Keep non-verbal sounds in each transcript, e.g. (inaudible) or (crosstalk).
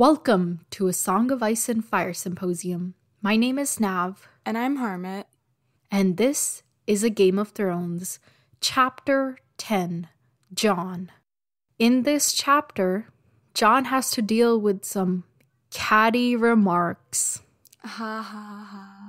Welcome to a Song of Ice and Fire Symposium. My name is Nav. And I'm Harmit. And this is A Game of Thrones, Chapter 10 John. In this chapter, John has to deal with some catty remarks. Ha ha ha.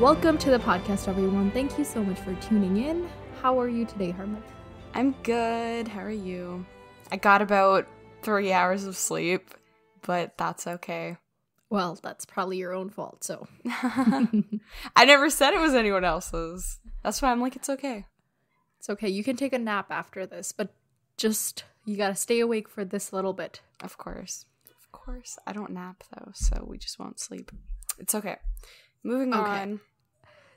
Welcome to the podcast, everyone. Thank you so much for tuning in. How are you today, Hermit? I'm good. How are you? I got about three hours of sleep, but that's okay. Well, that's probably your own fault, so. (laughs) I never said it was anyone else's. That's why I'm like, it's okay. It's okay. You can take a nap after this, but just, you gotta stay awake for this little bit. Of course. Of course. I don't nap, though, so we just won't sleep. It's okay. Moving okay. on.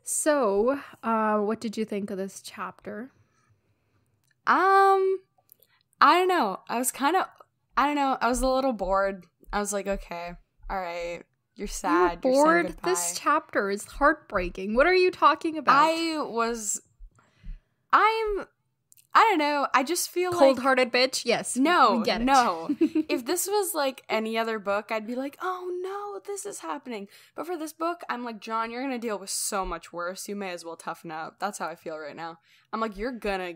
So, uh, what did you think of this chapter? Um, I don't know. I was kind of, I don't know. I was a little bored. I was like, okay, all right, you're sad. You bored. You're this chapter is heartbreaking. What are you talking about? I was. I'm I don't know. I just feel cold hearted like, bitch. Yes. No. Get No. (laughs) if this was like any other book, I'd be like, oh no, this is happening. But for this book, I'm like, John, you're gonna deal with so much worse. You may as well toughen up. That's how I feel right now. I'm like, you're gonna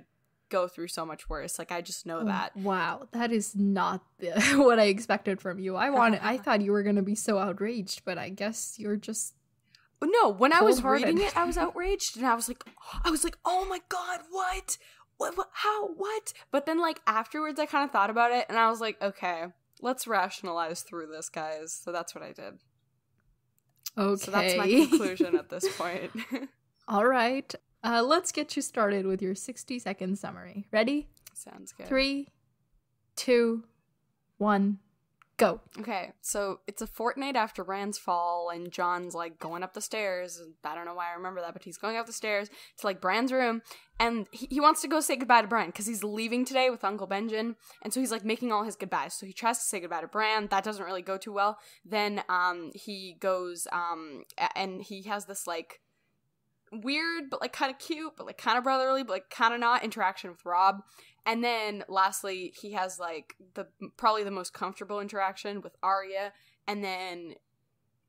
go through so much worse. Like I just know oh, that. Wow, that is not the, (laughs) what I expected from you. I wanted. I (laughs) thought you were gonna be so outraged, but I guess you're just no, when I was reading it, I was outraged and I was like, (gasps) I was like, oh my god, what? what, what how what but then like afterwards i kind of thought about it and i was like okay let's rationalize through this guys so that's what i did okay so that's my conclusion at this (laughs) point all right uh, let's get you started with your 60 second summary ready sounds good three two one Go. Okay, so it's a fortnight after Rand's fall, and John's like going up the stairs. I don't know why I remember that, but he's going up the stairs to like Bran's room, and he, he wants to go say goodbye to Bran because he's leaving today with Uncle Benjen, and so he's like making all his goodbyes. So he tries to say goodbye to Bran. That doesn't really go too well. Then um he goes um and he has this like weird but like kind of cute but like kind of brotherly but like kind of not interaction with Rob and then lastly, he has like the probably the most comfortable interaction with Arya and then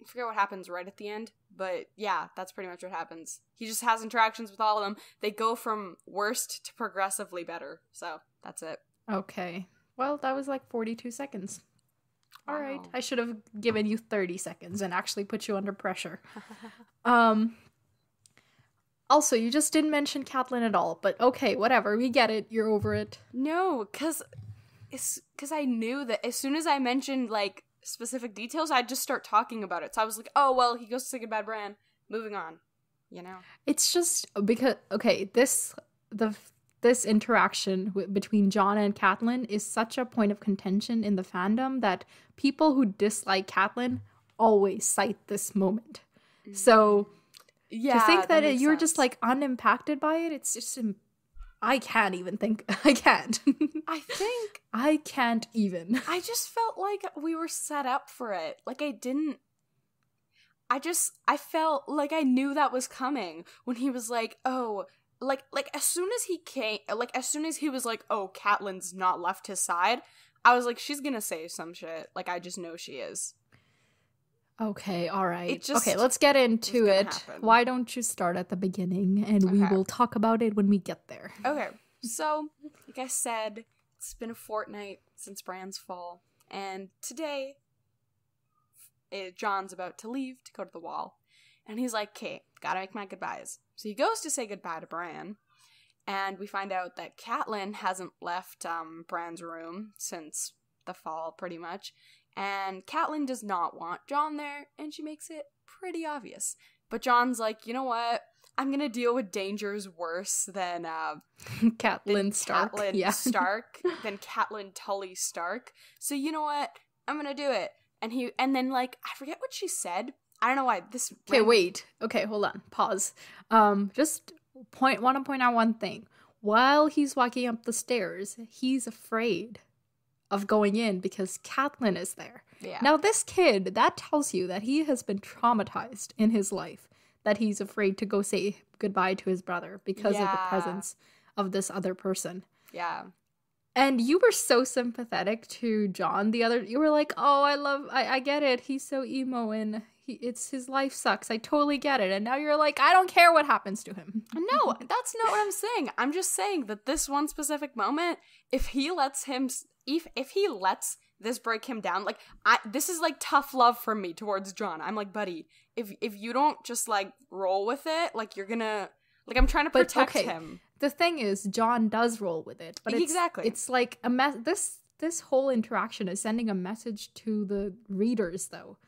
I forget what happens right at the end, but yeah, that's pretty much what happens. He just has interactions with all of them. They go from worst to progressively better. So, that's it. Okay. Well, that was like 42 seconds. All wow. right. I should have given you 30 seconds and actually put you under pressure. (laughs) um, also, you just didn't mention Catelyn at all, but okay, whatever. We get it. You're over it. No, cuz it's cuz I knew that as soon as I mentioned like specific details, I'd just start talking about it. So I was like, "Oh, well, he goes to see goodbye Bran. Moving on." You know. It's just because okay, this the this interaction w- between John and Catelyn is such a point of contention in the fandom that people who dislike Catelyn always cite this moment. Mm-hmm. So yeah. To think that, that it, you're sense. just like unimpacted by it, it's just. Im- I can't even think. (laughs) I can't. I think. (laughs) I can't even. I just felt like we were set up for it. Like I didn't. I just. I felt like I knew that was coming when he was like, oh, like like as soon as he came like as soon as he was like oh Catelyn's not left his side I was like she's gonna say some shit like I just know she is Okay, all right. Just, okay, let's get into it. Happen. Why don't you start at the beginning and okay. we will talk about it when we get there. Okay. So, like I said, it's been a fortnight since Bran's fall, and today it, eh, John's about to leave to go to the wall. And he's like, "Okay, gotta make my goodbyes." So he goes to say goodbye to Bran, and we find out that Catelyn hasn't left um, Bran's room since the fall, pretty much. And Catelyn does not want John there, and she makes it pretty obvious. But John's like, you know what? I'm gonna deal with dangers worse than uh, (laughs) Catelyn than Stark. Catelyn yeah. (laughs) Stark than Catelyn Tully Stark. So you know what? I'm gonna do it. And he and then like I forget what she said. I don't know why this. Okay, ran- wait. Okay, hold on. Pause. Um, just point. Want to point out one thing. While he's walking up the stairs, he's afraid of going in because Catelyn is there. Yeah. Now, this kid, that tells you that he has been traumatized in his life, that he's afraid to go say goodbye to his brother because yeah. of the presence of this other person. Yeah. And you were so sympathetic to John the other. You were like, "Oh, I love. I, I get it. He's so emo and he, it's his life sucks. I totally get it." And now you're like, "I don't care what happens to him." (laughs) no, that's not what I'm saying. I'm just saying that this one specific moment, if he lets him if if he lets this break him down, like I this is like tough love from me towards John. I'm like, buddy, if if you don't just like roll with it, like you're gonna like I'm trying to protect but, okay. him. The thing is, John does roll with it, but it's, exactly, it's like a mess. This this whole interaction is sending a message to the readers, though.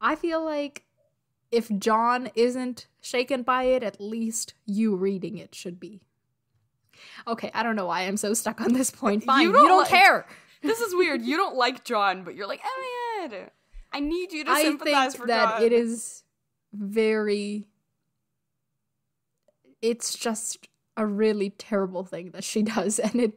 I feel like if John isn't shaken by it, at least you reading it should be. Okay, I don't know why I'm so stuck on this point. Fine, you don't, you don't like- care. this is weird. (laughs) You don't like John, but you're like Elliot. Oh, I need you to I sympathize think that John. it is very. It's just a really terrible thing that she (laughs) does, and it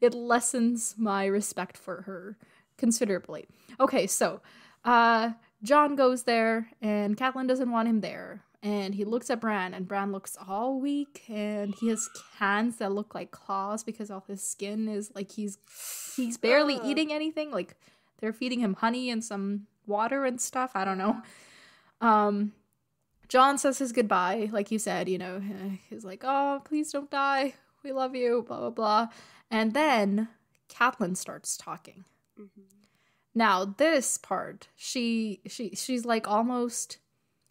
it lessens my respect for her considerably. Okay, so uh, John goes there, and Catelyn doesn't want him there and he looks at Bran, and Bran looks all weak, and he has hands that look like claws because all his skin is like he's he's barely uh. eating anything. Like they're feeding him honey and some water and stuff. I don't know. Um, John says his goodbye, like you said. You know, (sighs) he's like, "Oh, please don't die. We love you." Blah blah blah. And then Catelyn starts talking. Mm-hmm. Now this part, she she she's like almost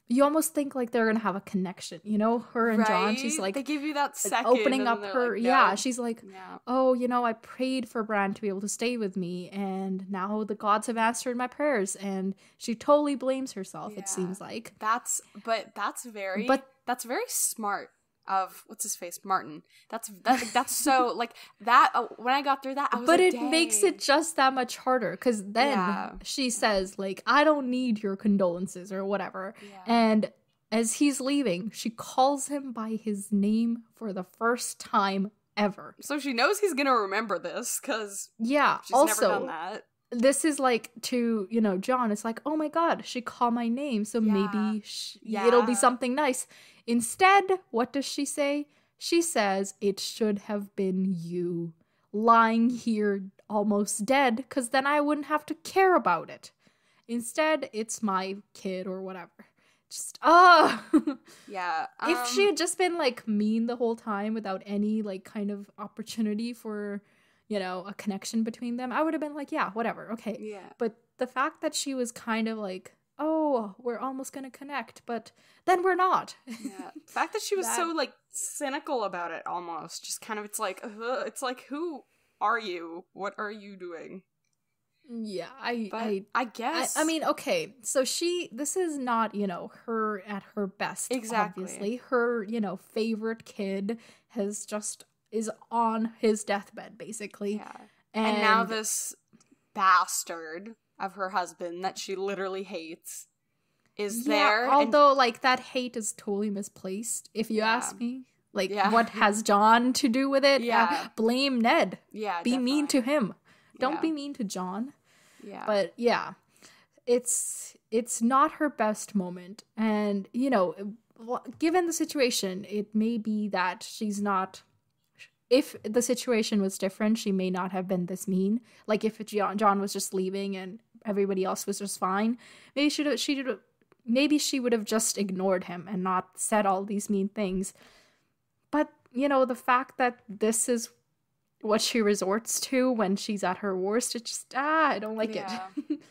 you almost think like they're gonna have a connection, you know? Her and right? John, she's like they give you that second like opening up her like, no. yeah, she's like, yeah. Oh, you know, I prayed for Bran to be able to stay with me and now the gods have answered my prayers and she totally blames herself, yeah. it seems like. That's but that's very but that's very smart of what's his face Martin. That's that, that's so (laughs) like that. Uh, when I got through that, but like, it Dang. makes it just that much harder because then yeah. she says like I don't need your condolences or whatever, yeah. and as he's leaving, she calls him by his name for the first time ever. So she knows he's gonna remember this because yeah, also this is like to you know John. It's like oh my god, she called my name, so yeah. maybe she, yeah. it'll be something nice. Instead, what does she say? She says, It should have been you lying here almost dead, because then I wouldn't have to care about it. Instead, it's my kid or whatever. Just, oh! (laughs) yeah. Um... if she um had just been like mean the whole time without any like kind of opportunity for, you know, a connection between them, I would have been like, yeah, whatever, okay. Yeah. But the fact that she was kind of like oh, we're almost going to connect, but then we're not. yeah. The fact that she (laughs) was that... so like cynical about it almost, just kind of it's like it's like who are you? What are you doing? Yeah, I I, I, guess. I, I, mean, okay, so she this is not, you know, her at her best. Exactly. Obviously. Her, you know, favorite kid has just is on his deathbed, basically. Yeah. And, and now this bastard of her husband that she literally hates is yeah, there. Although, and- like, that hate is totally misplaced, if you yeah. ask me. Like, yeah. what (laughs) has John to do with it? Yeah. Blame Ned. Yeah. Be definitely. mean to him. Don't be mean to John. Yeah. But yeah, it's it's not her best moment, and you know, given the situation, it may be that she's not if the situation was different, she may not have been this mean. Like if John, John was just leaving and everybody else was just fine, maybe she would she did maybe she would have just ignored him and not said all these mean things. But you know the fact that this is what she resorts to when she's at her worst, it just ah, I don't like yeah. it. (laughs)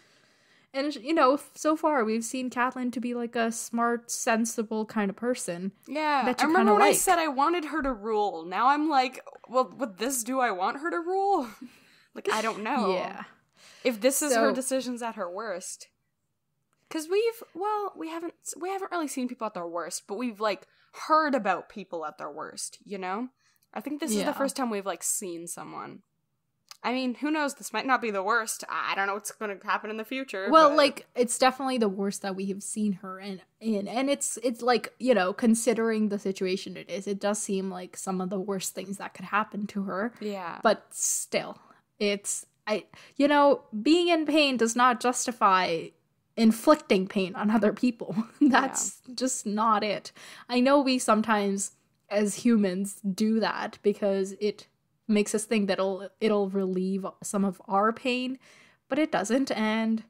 And you know, so far we've seen Kathleen to be like a smart, sensible kind of person. Yeah, I remember when like. I said I wanted her to rule. Now I'm like, well, with this, do I want her to rule? (laughs) like, I don't (laughs) know. yeah, if this is so, her decisions at her worst, because we've well, we haven't we haven't really seen people at their worst, but we've like heard about people at their worst. You know, I think this yeah. is the first time we've like seen someone I mean, who knows? This might not be the worst. I don't know what's going to happen in the future. Well, but... like it's definitely the worst that we have seen her in, in, and it's it's like you know, considering the situation it is, it does seem like some of the worst things that could happen to her. Yeah. But still, it's I you know, being in pain does not justify inflicting pain on other people. (laughs) That's yeah. just not it. I know we sometimes as humans do that because it makes us think that it'll it'll relieve some of our pain, but it doesn't and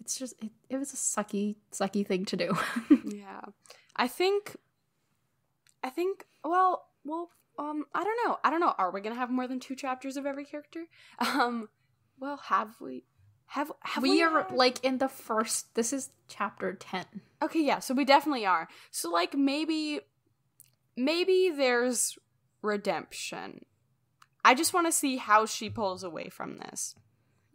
it's just it, it was a sucky sucky thing to do. (laughs) yeah. I think I think well, well um I don't know. I don't know. Are we going to have more than two chapters of every character? (laughs) Um well, have we have, have we, we are had... like in the first this is chapter 10. Okay, yeah. So we definitely are. So like maybe maybe there's redemption I just want to see how she pulls away from this.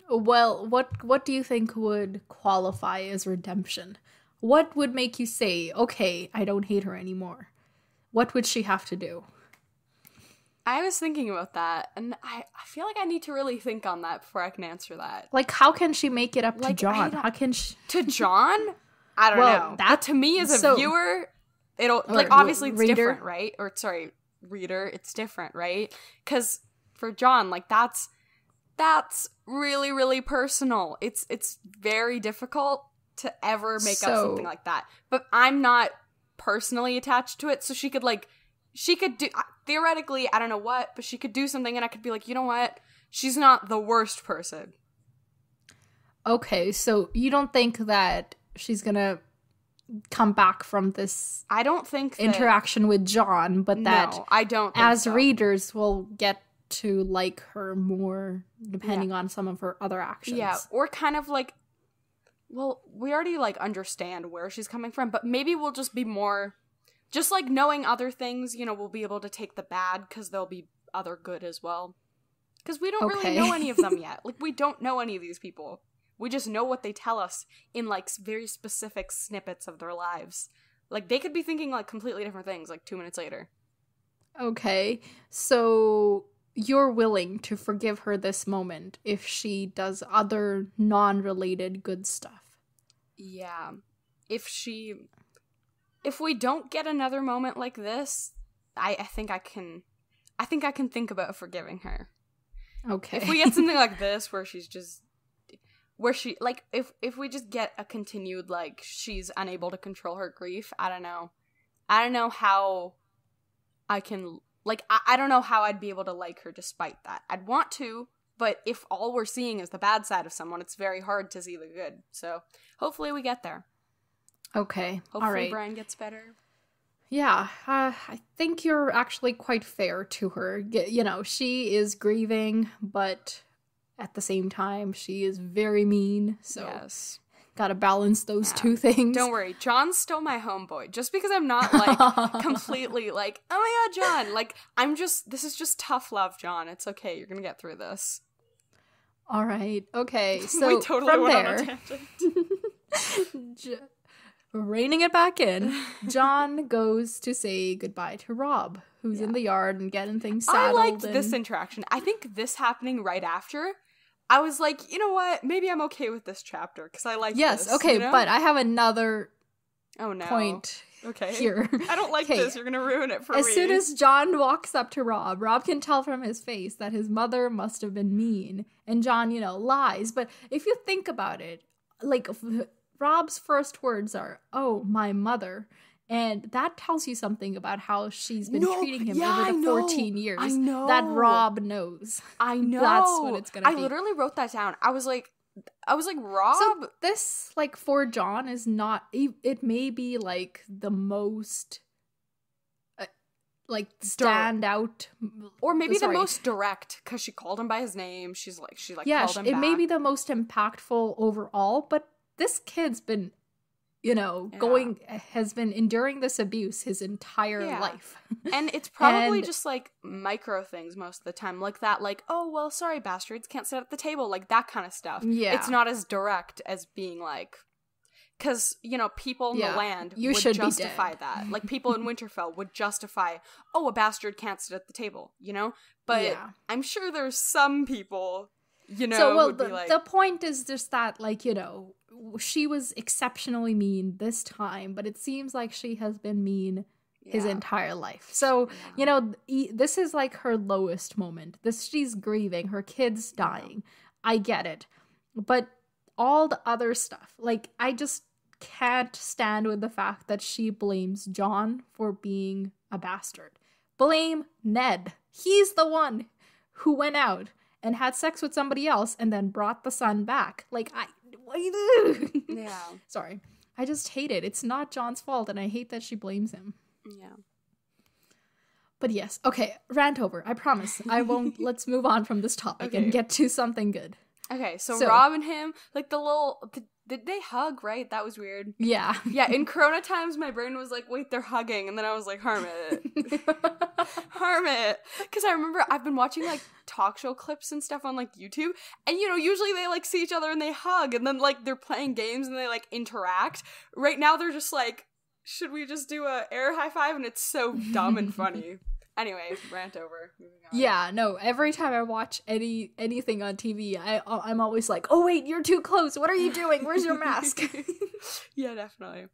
Well, what what do you think would qualify as redemption? What would make you say, "Okay, I don't hate her anymore"? What would she have to do? I was thinking about that, and I, I feel like I need to really think on that before I can answer that. Like, how can she make it up like, to John? How can she to John? I don't well, know. That but to me as a so, viewer, it'll like obviously it's reader. different, right? Or sorry, reader, it's different, right? Because for John. Like that's that's really really personal. It's it's very difficult to ever make so, up something like that. But I'm not personally attached to it, so she could like she could do theoretically, I don't know what, but she could do something and I could be like, "You know what? She's not the worst person." Okay, so you don't think that she's going to come back from this I don't think that, interaction with John, but that no, I don't as so. readers will get to like her more depending yeah. on some of her other actions. Yeah, or kind of like well, we already like understand where she's coming from, but maybe we'll just be more just like knowing other things, you know, we'll be able to take the bad cuz there'll be other good as well. Cuz we don't okay. really know any of them (laughs) yet. Like we don't know any of these people. We just know what they tell us in like very specific snippets of their lives. Like they could be thinking like completely different things like 2 minutes later. Okay. So you're willing to forgive her this moment if she does other non related good stuff. Yeah. If she. If we don't get another moment like this, I, I think I can. I think I can think about forgiving her. Okay. If we get something like (laughs) this where she's just where she like if if we just get a continued like she's unable to control her grief, I don't know. I don't know how I can like, I, I don't know how I'd be able to like her despite that. I'd want to, but if all we're seeing is the bad side of someone, it's very hard to see the good. So hopefully we get there. Okay. Hopefully all right. Brian gets better. Yeah, uh, I think you're actually quite fair to her. You know, she is grieving, but at the same time, she is very mean. So yes gotta balance those yeah. two things. Don't worry, John's still my homeboy. Just because I'm not (laughs) like completely like, oh my god, John. Like I'm just this is just tough love, John. It's okay. You're gonna get through this. All right. Okay. (laughs) So we totally from there, (laughs) reining it back in, John goes to say goodbye to Rob, who's yeah. in the yard and getting things saddled. I liked and- this interaction. I think this happening right after I was like, you know what? Maybe I'm okay with this chapter because I like. Yes, this, okay, you know? but I have another. Oh no. Point. Okay. Here. (laughs) I don't like this. You're gonna ruin it for as me. As soon as John walks up to Rob, Rob can tell from his face that his mother must have been mean, and John, you know, lies. But if you think about it, like Rob's first words are, "Oh, my mother," And that tells you something about how she's been no, treating him yeah, over the 14 years. I know. That Rob knows. I know. (laughs) That's what it's going to be. I literally wrote that down. I was like, I was like, Rob. So this, like, for John is not, it may be like the most uh, like stand out or maybe Sorry. the most direct because she called him by his name she's like she like yeah it back. may be the most impactful overall but this kid's been you know, yeah. going has been enduring this abuse his entire yeah. life. and it's probably and, just like micro things most of the time, like that, like, oh, well, sorry, bastards, can't sit at the table, like that kind of stuff. Yeah. It's not as direct as being like, because, you know, people in yeah. the land you would should justify that. Like (laughs) people in Winterfell would justify, oh, a bastard can't sit at the table, you know? But I'm sure there's some people you know so well the, like... the point is just that like you know she was exceptionally mean this time but it seems like she has been mean yeah. his entire life so yeah. you know this is like her lowest moment this she's grieving her kids dying yeah. i get it but all the other stuff like i just can't stand with the fact that she blames john for being a bastard blame ned he's the one who went out and had sex with somebody else and then brought the son back. Like I (laughs) Yeah. Sorry. I just hate it. It's not John's fault and I hate that she blames him. Yeah. But yes. Okay, rant over. I promise. I won't (laughs) let's move on from this topic okay. and get to something good. Okay, so, so, Rob and him, like the little, the, did they hug? Right, that was weird. Yeah, yeah. In (laughs) Corona times, my brain was like, "Wait, they're hugging," and then I was like, harm it," because (laughs) I remember I've been watching like talk show clips and stuff on like YouTube, and you know, usually they like see each other and they hug, and then like they're playing games and they like interact. Right now, they're just like, "Should we just do a air high five? And it's so dumb and funny. (laughs) anyway, rant over. Yeah, no. Every time I watch any anything on TV, I I'm always like, "Oh wait, you're too close. What are you doing? Where's your mask?" (laughs) yeah, definitely.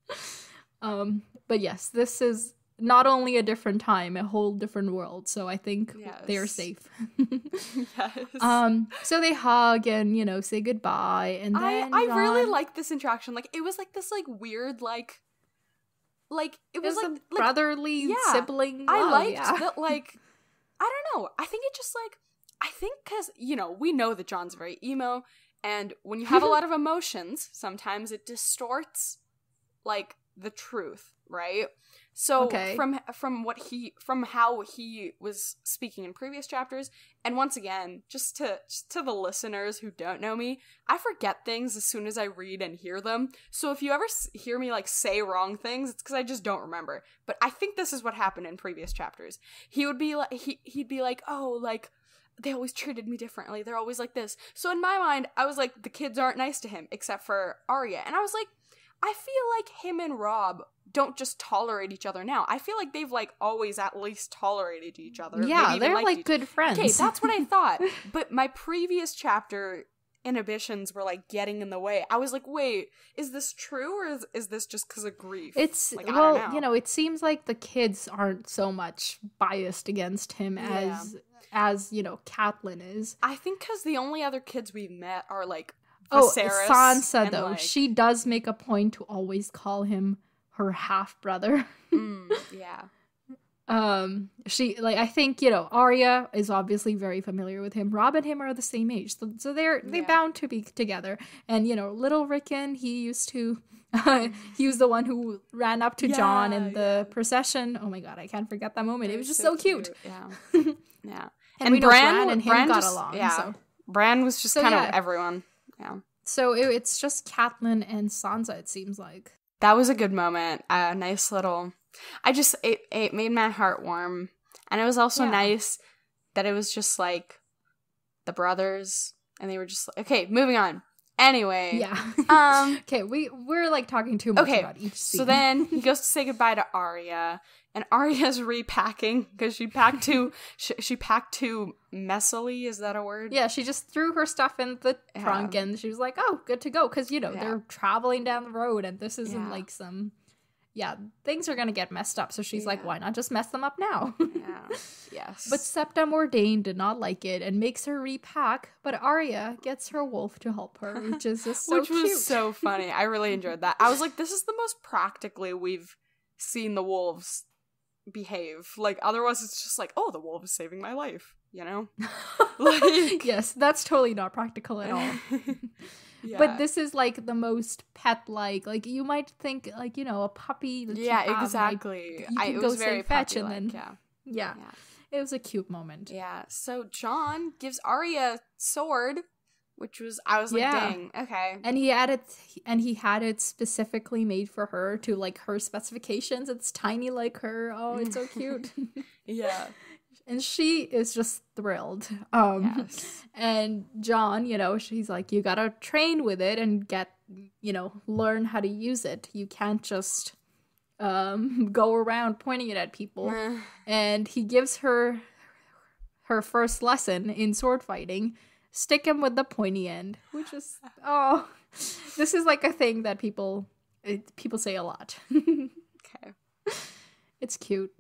Um, but yes, this is not only a different time, a whole different world. So I think yes. they are safe. (laughs) yes. Um. So they hug and you know say goodbye, and I I really like this interaction. Like it was like this like weird like like it was, it was like, brotherly like, yeah, sibling. Love, I liked yeah. that. Like I don't know. I think it just like I think because you know we know that John's very emo, and when you have a (laughs) lot of emotions, sometimes it distorts like the truth, right? So okay. from from what he from how he was speaking in previous chapters, and once again, just to just to the listeners who don't know me, I forget things as soon as I read and hear them. So if you ever hear me like say wrong things, it's because I just don't remember. But I think this is what happened in previous chapters. He would be like he he'd be like, oh, like they always treated me differently. They're always like this. So in my mind, I was like, the kids aren't nice to him except for Arya, and I was like I feel like him and Rob don't just tolerate each other now. I feel like they've like always at least tolerated each other. Yeah, they're like each- good friends. Okay, that's what I (laughs) thought. but my previous chapter inhibitions were like getting in the way. I was like, wait, is this true or is, is this just because of grief? It's like, well, know. you know, it seems like the kids aren't so much biased against him yeah. as as you know Catelyn is. I think because the only other kids we've met are like oh, Sansa though, like... she does make a point to always call him her half brother. (laughs) mm, yeah. Um, she like I think you know Arya is obviously very familiar with him. Rob and him are the same age, so, so they're they yeah. bound to be together. And you know, little Rickon, he used to (laughs) he was the one who ran up to yeah, John in the yeah. procession. Oh my god, I can't forget that moment. It was, it was just so, so cute. cute. Yeah, (laughs) yeah. And, and we Bran, Bran and him Bran got just, along. Yeah, so. Bran was just so, kind of everyone. Yeah. So it, it's just Catelyn and Sansa. It seems like that was a good moment. A nice little. I just it it made my heart warm, and it was also yeah. nice that it was just like the brothers, and they were just like, okay, moving on. Anyway, yeah. (laughs) um, (laughs) okay, we we're like talking too much okay, about each. Scene. So then he (laughs) goes to say goodbye to Arya, and Arya's (laughs) repacking because she packed too (laughs) she, she, packed too messily. Is that a word? Yeah, she just threw her stuff in the yeah. trunk and she was like, "Oh, good to go," because you know yeah. they're traveling down the road and this isn't yeah. like some. Yeah, things are gonna get messed up. So she's like, "Why not just mess them up now?" (laughs) yes. But Septa Ordain did not like it and makes her repack. But Arya gets her wolf to help her, which is just so which cute. was so funny. I really enjoyed that. I was like, "This is the most practically we've." seen the wolves behave. Like otherwise it's just like, oh, the wolf is saving my life, you know? (laughs) like... yes, that's totally not practical at all. (laughs) (laughs) yeah. But this is like the most pet like. Like you might think like, you know, a puppy Yeah, exactly. Like, you can I, go say fetch and then yeah. yeah. yeah. It was a cute moment. Yeah. So John gives Arya sword which was I was like, yeah. dang, okay. And he had it, and he had it specifically made for her to like her specifications. It's tiny like her. Oh, it's so cute. (laughs) (laughs) yeah. And she is just thrilled. Um, yes. And John, you know, she's like, you gotta train with it and get, you know, learn how to use it. You can't just um, (laughs) go around pointing it at people. and he gives her her first lesson in sword fighting stick him with the pointy end, which is oh, this is like a thing that people it, people say a lot. (laughs) okay, it's cute.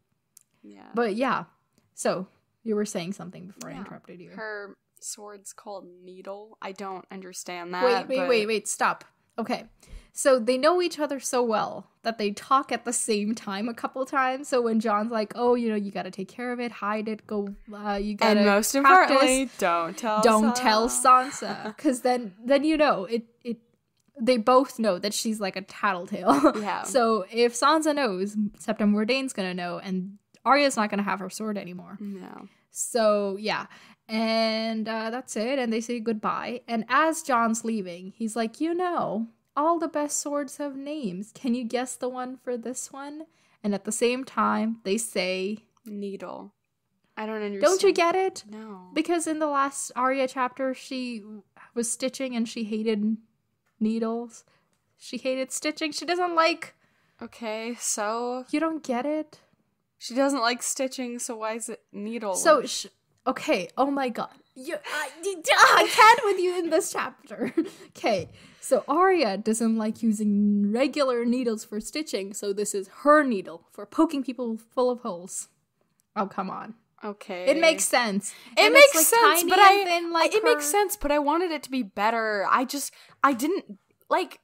Yeah, but yeah. So you were saying something before yeah. I interrupted you. Her sword's called needle. I don't understand that. Wait, wait, but... wait, wait! Stop. Okay, so they know each other so well that they talk at the same time a couple times. So when John's like, "Oh, you know, you got to take care of it, hide it, go, uh, you got to," and most practice. importantly, don't tell, don't Sansa. tell Sansa, because (laughs) then, then you know it. It they both know that she's like a tattletale. (laughs) Yeah. so if Sansa knows, Septim Mordane's gonna know, and Arya's not gonna have her sword anymore. No. So yeah, and uh, that's it. And they say goodbye. And as John's leaving, he's like, "You know." all the best swords have names. Can you guess the one for this one? And at the same time, they say needle. I don't understand. Don't you get it? No. Because in the last Arya chapter, she was stitching and she hated needles. She hated stitching. She doesn't like. Okay, so. You don't get it? She doesn't like stitching, so why is it needle? So, sh- okay, oh my god. You, I, (laughs) I can't with you in this chapter. (laughs) okay, so Arya doesn't like using regular needles for stitching, so this is her needle for poking people full of holes. Oh come on. Okay. It makes sense. It and makes like sense, but I, thin, like it her. makes sense, but I wanted it to be better. I just I didn't like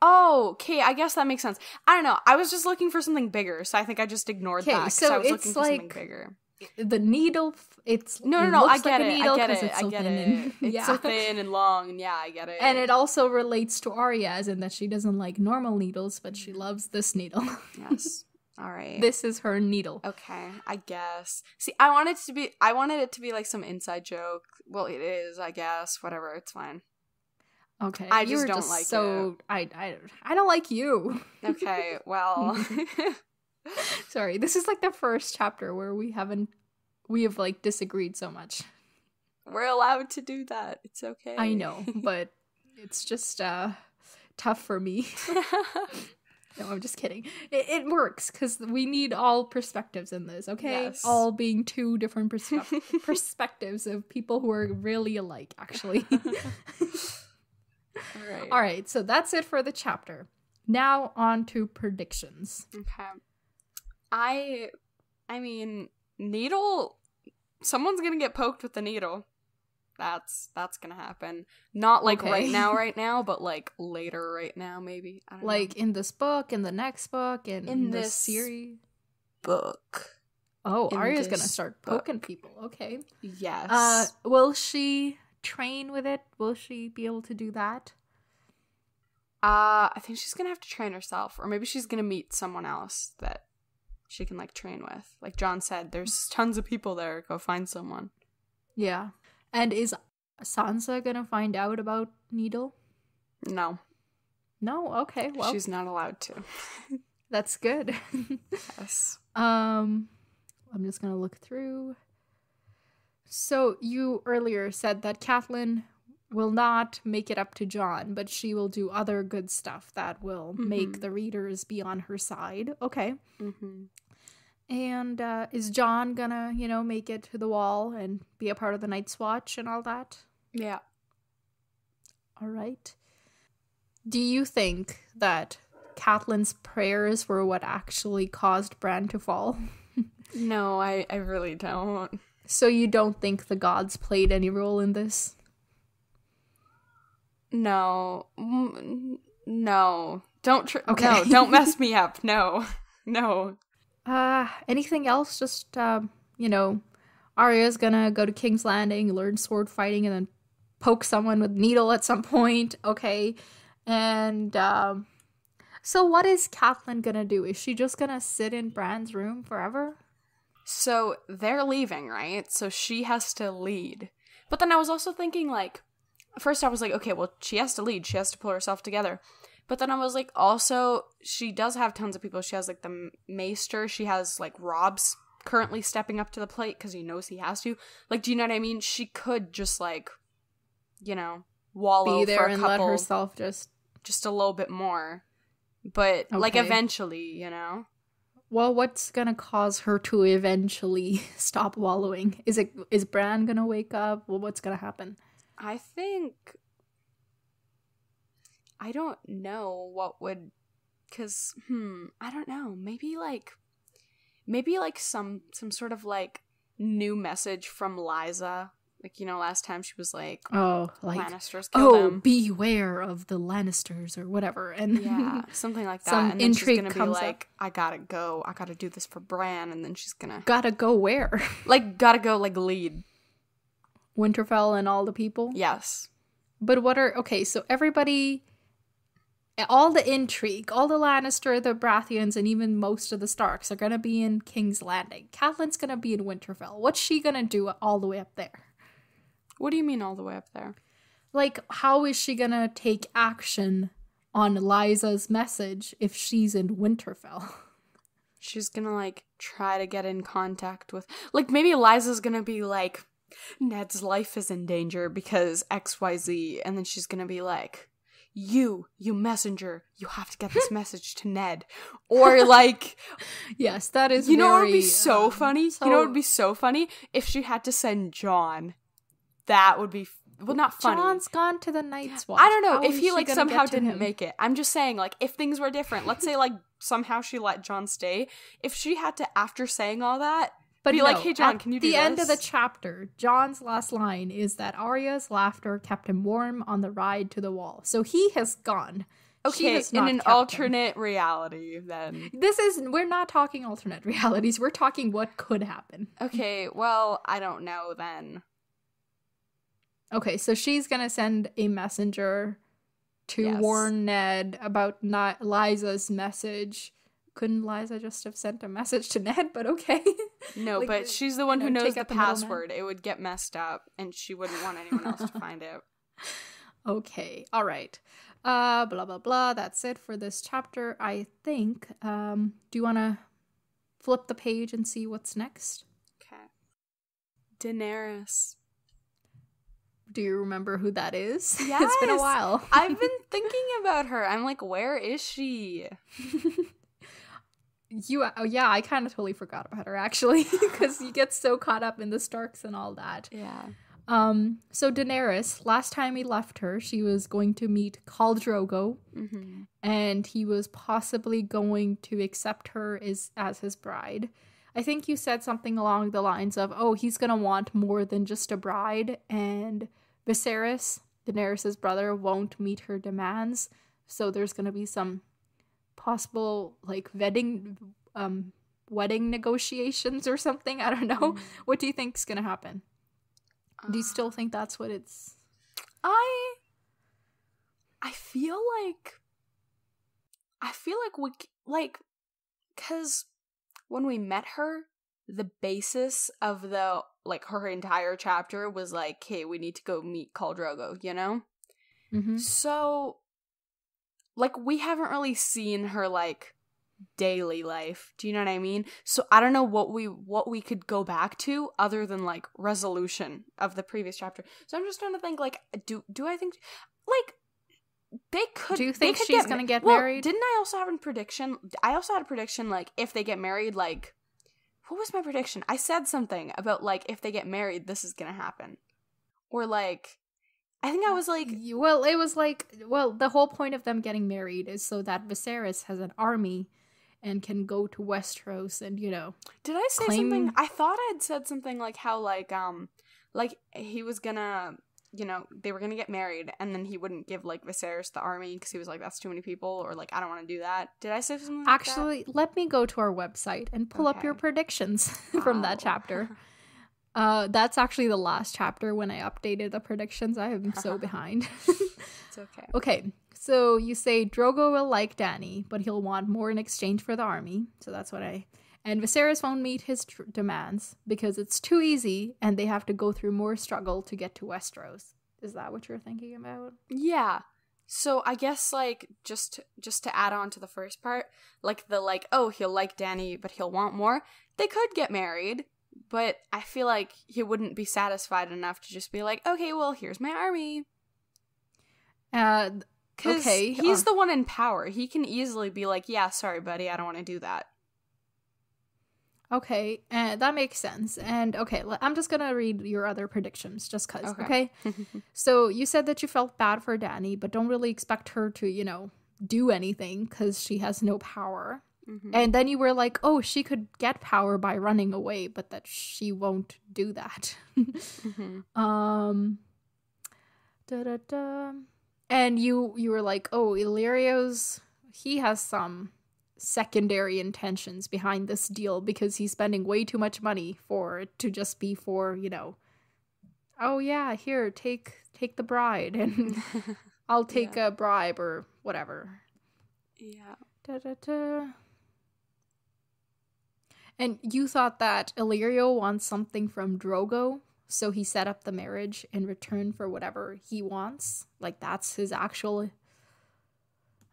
Oh, okay. I guess that makes sense. I don't know. I was just looking for something bigger, so I think I just ignored that because so I was looking for like, something bigger the needle it's no no no i get like it i get it it's so i get thin it and, (laughs) it's yeah. so thin and long and yeah i get it and it also relates to aria as in that she doesn't like normal needles but she mm. loves this needle (laughs) yes all right this is her needle okay i guess see i wanted to be i wanted it to be like some inside joke well it is i guess whatever it's fine Okay. I just don't just like so it. I, I I don't like you. Okay. Well, (laughs) (laughs) Sorry, this is like the first chapter where we haven't we have like disagreed so much. We're allowed to do that. It's okay. I know, but it's just uh tough for me. (laughs) no, I'm just kidding. It, it works cuz we need all perspectives in this, okay? Yes. All being two different perspe- (laughs) perspectives of people who are really alike actually. all right. All right, so that's it for the chapter. Now on to predictions. Okay. I I mean, needle someone's going to get poked with the needle. That's that's going to happen. Not like okay. right now (laughs) right now, but like later right now maybe. like know. in this book, in the next book, in, in this, this series book. Oh, in Arya's gonna start poking book. people. Okay. Yes. Uh, will she train with it? Will she be able to do that? Uh, I think she's gonna have to train herself, or maybe she's gonna meet someone else that she can like train with. Like John said, there's tons of people there. Go find someone. Yeah. And is Sansa gonna find out about Needle? No. No, okay. Well she's not allowed to. (laughs) that's good. (laughs) yes. Um I'm just gonna look through. So you earlier said that Catelyn will not make it up to John, but she will do other good stuff that will mm-hmm. make the readers be on her side. Okay. Mm-hmm. And uh, is John gonna, you know, make it to the wall and be a part of the Night's Watch and all that? Yeah. All right. Do you think that Catelyn's prayers were what actually caused Bran to fall? (laughs) no, I, I really don't. So you don't think the gods played any role in this? No. No. Don't tr- okay. no, don't mess (laughs) me up. No. No. Uh, anything else? Just um, you know, Arya's gonna go to King's Landing, learn sword fighting, and then poke someone with needle at some point. Okay, and um, so what is Catelyn gonna do? Is she just gonna sit in Bran's room forever? So they're leaving, right? So she has to lead. But then I was also thinking, like, first I was like, okay, well, she has to lead. She has to pull herself together. But then I was like, also, she does have tons of people. She has like the Maester. She has like Rob's currently stepping up to the plate because he knows he has to. Like, do you know what I mean? She could just like, you know, wallow Be there for a and couple, let herself just just a little bit more. But okay. like eventually, you know. Well, what's gonna cause her to eventually (laughs) stop wallowing? Is it is Bran gonna wake up? Well, what's gonna happen? I think I don't know what would cuz hmm, I don't know. Maybe like maybe like some some sort of like new message from Liza. Like you know last time she was like oh like Lannisters oh them. beware of the Lannisters or whatever and yeah (laughs) something like that some and intrigue she's gonna be like up. I gotta go I gotta do this for Bran and then she's gonna gotta go where (laughs) like gotta go like lead Winterfell and all the people yes but what are okay so everybody all the intrigue, all the Lannister, the Baratheons, and even most of the Starks are gonna be in King's Landing. Catelyn's gonna be in Winterfell. What's she gonna do all the way up there? What do you mean all the way up there? Like, how is she gonna take action on Liza's message if she's in Winterfell? (laughs) She's gonna like try to get in contact with like maybe Liza's gonna be like Ned's life is in danger because XYZ and then she's gonna be like you, you messenger, you have to get this (laughs) message to Ned. Or like Yes, that is You know it what would be so um, funny? So... You know what would be so funny? If she had to send John. That would be well not funny. John's gone to the Night's Watch. I don't know. How if he like somehow didn't him? make it. I'm just saying, like, if things were different, let's say like somehow she let John stay. If she had to after saying all that, but be no, like, hey John, can you do the this? end of the chapter? John's last line is that Arya's laughter kept him warm on the ride to the wall. So he has gone. Okay, in an alternate him. reality, then. This is we're not talking alternate (laughs) realities. We're talking what could happen. Okay, well, I don't know then. Okay, so she's gonna send a messenger to yes. warn Ned about not Liza's message couldn't Liza just have sent a message to Ned? But okay. No, (laughs) like, but she's the one who knows the password. The it would get messed up, and she wouldn't want anyone else to find out. (laughs) Okay. All right. Uh, blah blah blah. That's it for this chapter, I think. Um, do you want to flip the page and see what's next? Okay. Daenerys. Do you remember who that is? Yeah, (laughs) it's been a while. I've been thinking about her. I'm like, where is she? you uh, oh yeah i kind of totally forgot about her actually because (laughs) you get so caught up in the starks and all that yeah um so daenerys last time we left her she was going to meet khal drogo mm-hmm. and he was possibly going to accept her as as his bride i think you said something along the lines of oh he's gonna want more than just a bride and viserys daenerys's brother won't meet her demands so there's gonna be some possible like wedding um wedding negotiations or something. I don't know. mm What do you think is gonna happen? Uh, do you still uh, think that's what it's? I I feel like I feel like we like because when we met her, the basis of the like her entire chapter was like, "Hey, we need to go meet Caldrogo," you know. Mm-hmm. So like we haven't really seen her like daily life. Do you know what I mean? So I don't know what we what we could go back to other than like resolution of the previous chapter. So I'm just trying to think like do do I think like they could Do you think she's get, gonna get well, married? Didn't I also have a prediction? I also had a prediction like if they get married, like what was my prediction? I said something about like if they get married, this is gonna happen. Or like I think I was like, well, it was like, well, the whole point of them getting married is so that Viserys has an army and can go to Westeros and you know. Did I say claim... something? I thought I'd said something like how like um like he was gonna you know they were gonna get married and then he wouldn't give like Viserys the army because he was like that's too many people or like I don't want to do that. Did I say something? Like Actually, that? let me go to our website and pull up your predictions (laughs) from that oh. chapter. (laughs) Uh, that's actually the last chapter when I updated the predictions. I am so (laughs) behind. it's okay. (laughs) Okay, so you say Drogo will like Danny, but he'll want more in exchange for the army. So that's what I. And Viserys won't meet his tr- demands because it's too easy, and they have to go through more struggle to get to Westeros. Is that what you're thinking about? Yeah. So I guess like just just to add on to the first part, like the like oh he'll like Danny but he'll want more. They could get married but I feel like he wouldn't be satisfied enough to just be like, okay, well, here's my army. Uh, okay. He's uh. the one in power. He can easily be like, yeah, sorry, buddy, I don't want to do that. Okay, uh, that makes sense. And okay, I'm just gonna read your other predictions just cause. Okay. okay? (laughs) so you said that you felt bad for Danny, but don't really expect her to, you know, do anything because she has no power. Mm-hmm. And then you were like, oh, she could get power by running away, but that she won't do that. mm-hmm. (laughs) Um And you you were like, oh, Illyrio's he has some secondary intentions behind this deal because he's spending way too much money for it to just be for, you know, oh yeah, here, take take the bride and (laughs) I'll take yeah. a bribe or whatever. Yeah. Da, da, da. And you thought that Illyrio wants something from Drogo, so he set up the marriage in return for whatever he wants. Like that's his actual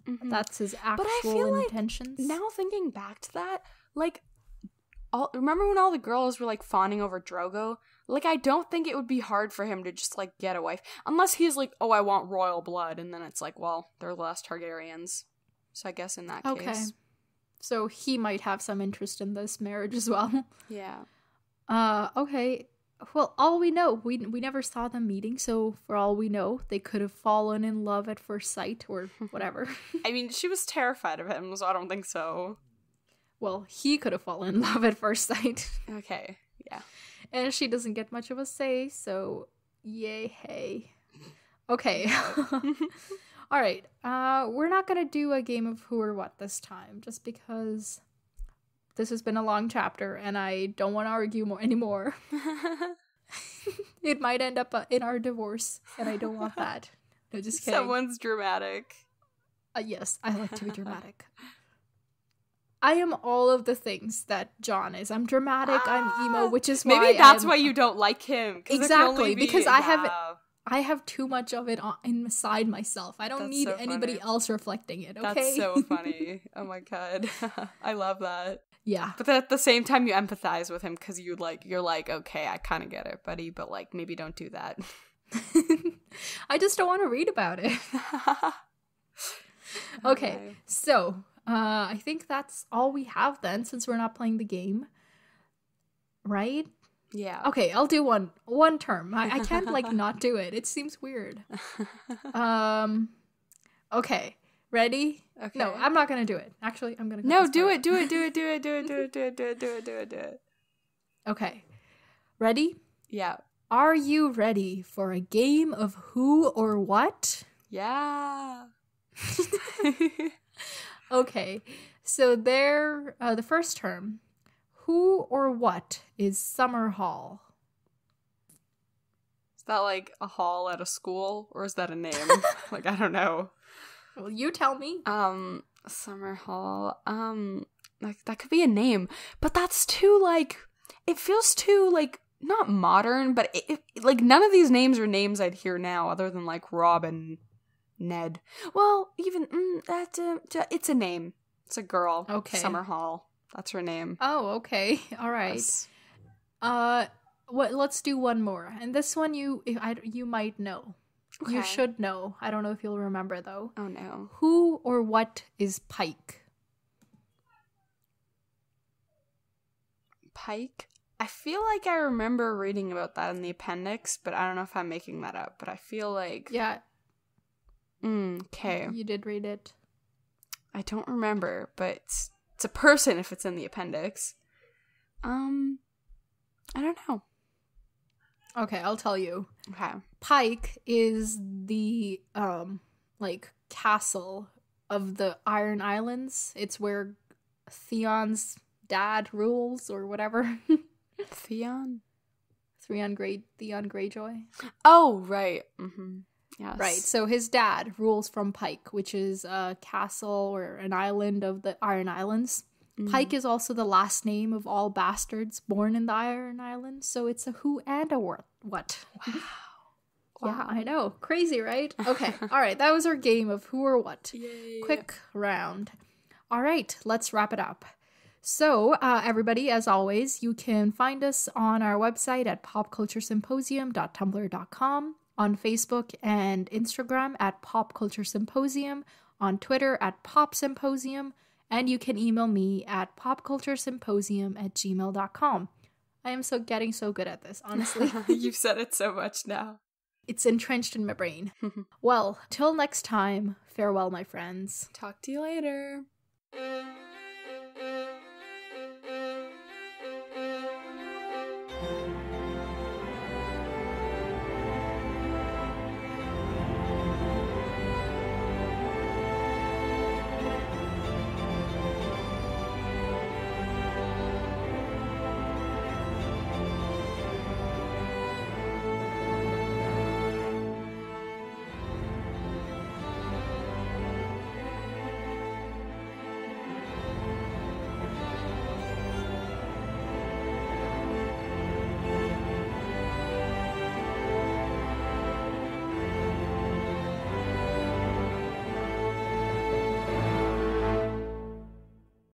mm-hmm. that's his actual but I feel intentions. Like now thinking back to that, like all remember when all the girls were like fawning over Drogo? Like I don't think it would be hard for him to just like get a wife. Unless he's like, Oh, I want royal blood and then it's like, well, they're the last Targaryens. So I guess in that okay. case. So he might have some interest in this marriage as well. (laughs) Yeah. Uh, okay. Well, all we know, we we never saw them meeting, so for all we know, they could have fallen in love at first sight or (laughs) whatever. (laughs) I mean, she was terrified of him, so I don't think so. Well, he could have fallen in love at first sight. Okay. Yeah. And she doesn't get much of a say, so yay hey. Okay. All right. Uh, we're not going to do a game of who or what this time, just because this has been a long chapter and I don't want to argue more anymore. (laughs) it might end up uh, in our divorce, and I don't want that. No, just kidding. Someone's dramatic. Uh, yes, I like to be dramatic. (laughs) I am all of the things that John is. I'm dramatic. Ah, I'm emo, ah, which is maybe why that's I'm, why you don't like him. Exactly be, because I wow. have I have too much of it on, inside myself. I don't That's need so anybody funny. else reflecting it. Okay? That's so (laughs) funny. oh my god, (laughs) I love that. Yeah, but then at the same time, you empathize with him because you like you're like, okay, I kind of get it, buddy, but like maybe don't do that. (laughs) I just don't want to read about it. okay, okay, so uh, I think that's all we have then, since we're not playing the game, right? Yeah. Okay, I'll do one one term. I, I can't like not do it. It seems weird. Um okay. Ready? Okay. No, I'm not gonna do it. Actually, I'm gonna go No, do it, do it, do it, do it, do it, do it, do it, do it, do it, do it, do it. Okay. Ready? Yeah. Are you ready for a game of who or what? Yeah. okay. So there uh, the first term who or what is Summer Hall? Is that like a hall at a school or is that a name? (laughs) like I don't know. Well, you tell me. Um Summer Hall. Um like that could be a name, but that's too like it feels too like not modern, but it, it, like none of these names are names I'd hear now other than like Robin, Ned. Well, even mm, that's a, uh, it's a name. It's a girl. Okay. Summer Hall. That's her name. Oh, okay. (laughs) All right. Yes. Uh, what? Let's do one more, and this one you, I, you might know. Okay. You should know. I don't know if you'll remember though. Oh no. Who or what is Pike? Pike? I feel like I remember reading about that in the appendix, but I don't know if I'm making that up. But I feel like yeah. Mm, okay. Mm, you did read it. I don't remember, but it's a person if it's in the appendix. Um, I don't know. Okay, I'll tell you. Okay. Pike is the um like castle of the Iron Islands. It's where Theon's dad rules or whatever. (laughs) Theon. Theon Grey Theon Greyjoy. Oh right. Mm-hmm. Yes. Right. So his dad rules from Pike, which is a castle or an island of the Iron Islands. Mm. Pike is also the last name of all bastards born in the Iron Islands. So it's a who and a what. What? Wow. Wow. (laughs) Yeah, I know. Crazy, right? Okay. (laughs) All right. That was our game of who or what. Yay. Quick round. All right. Let's wrap it up. So, uh, everybody, as always, you can find us on our website at popculturesymposium.tumblr.com on Facebook and Instagram at Pop Culture Symposium, on Twitter at Pop Symposium, and you can email me at popculturesymposium at gmail.com. I am so getting so good at this, honestly. (laughs) You've said it so much now. It's entrenched in my brain. (laughs) well, till next time, farewell, my friends. Talk to you later.